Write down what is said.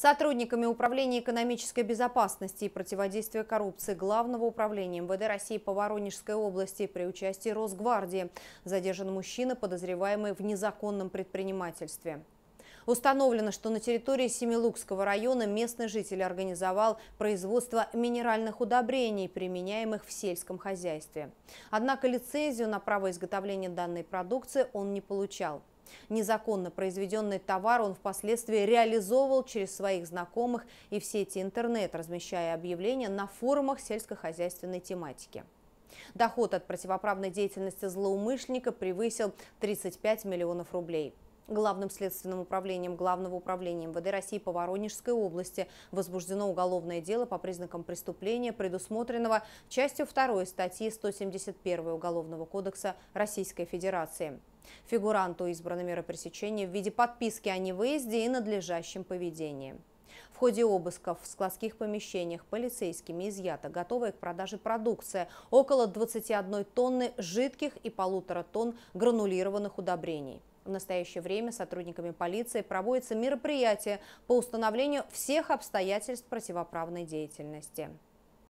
Сотрудниками Управления экономической безопасности и противодействия коррупции Главного управления МВД России по Воронежской области при участии Росгвардии задержан мужчина, подозреваемый в незаконном предпринимательстве. Установлено, что на территории Семилукского района местный житель организовал производство минеральных удобрений, применяемых в сельском хозяйстве. Однако лицензию на право изготовления данной продукции он не получал. Незаконно произведенный товар он впоследствии реализовывал через своих знакомых и в сети интернет, размещая объявления на форумах сельскохозяйственной тематики. Доход от противоправной деятельности злоумышленника превысил 35 миллионов рублей. Главным следственным управлением Главного управления МВД России по Воронежской области возбуждено уголовное дело по признакам преступления, предусмотренного частью 2 статьи 171 Уголовного кодекса Российской Федерации. Фигуранту избрана мера пресечения в виде подписки о невыезде и надлежащем поведении. В ходе обысков в складских помещениях полицейскими изъята готовая к продаже продукция около 21 тонны жидких и полутора тонн гранулированных удобрений. В настоящее время сотрудниками полиции проводится мероприятие по установлению всех обстоятельств противоправной деятельности.